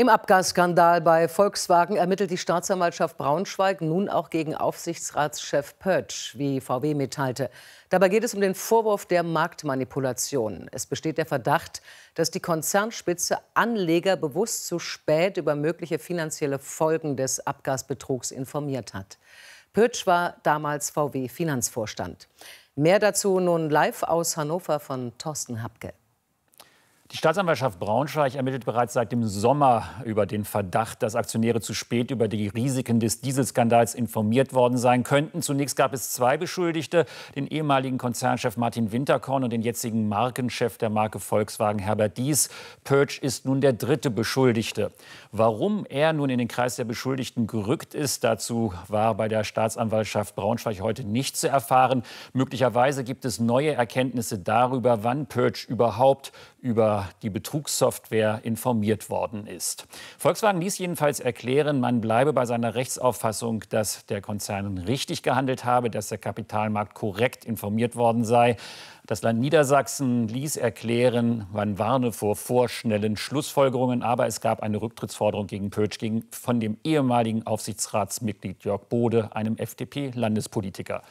Im Abgasskandal bei Volkswagen ermittelt die Staatsanwaltschaft Braunschweig nun auch gegen Aufsichtsratschef Pötsch, wie VW mitteilte. Dabei geht es um den Vorwurf der Marktmanipulation. Es besteht der Verdacht, dass die Konzernspitze Anleger bewusst zu spät über mögliche finanzielle Folgen des Abgasbetrugs informiert hat. Pötsch war damals VW-Finanzvorstand. Mehr dazu nun live aus Hannover von Thorsten Habke. Die Staatsanwaltschaft Braunschweig ermittelt bereits seit dem Sommer über den Verdacht, dass Aktionäre zu spät über die Risiken des Dieselskandals informiert worden sein könnten. Zunächst gab es zwei Beschuldigte, den ehemaligen Konzernchef Martin Winterkorn und den jetzigen Markenchef der Marke Volkswagen Herbert Dies. Pötsch ist nun der dritte Beschuldigte. Warum er nun in den Kreis der Beschuldigten gerückt ist, dazu war bei der Staatsanwaltschaft Braunschweig heute nicht zu erfahren. Möglicherweise gibt es neue Erkenntnisse darüber, wann Pötsch überhaupt über die Betrugssoftware informiert worden ist. Volkswagen ließ jedenfalls erklären, man bleibe bei seiner Rechtsauffassung, dass der Konzern richtig gehandelt habe, dass der Kapitalmarkt korrekt informiert worden sei. Das Land Niedersachsen ließ erklären, man warne vor vorschnellen Schlussfolgerungen, aber es gab eine Rücktrittsforderung gegen Pötsch von dem ehemaligen Aufsichtsratsmitglied Jörg Bode, einem FDP-Landespolitiker.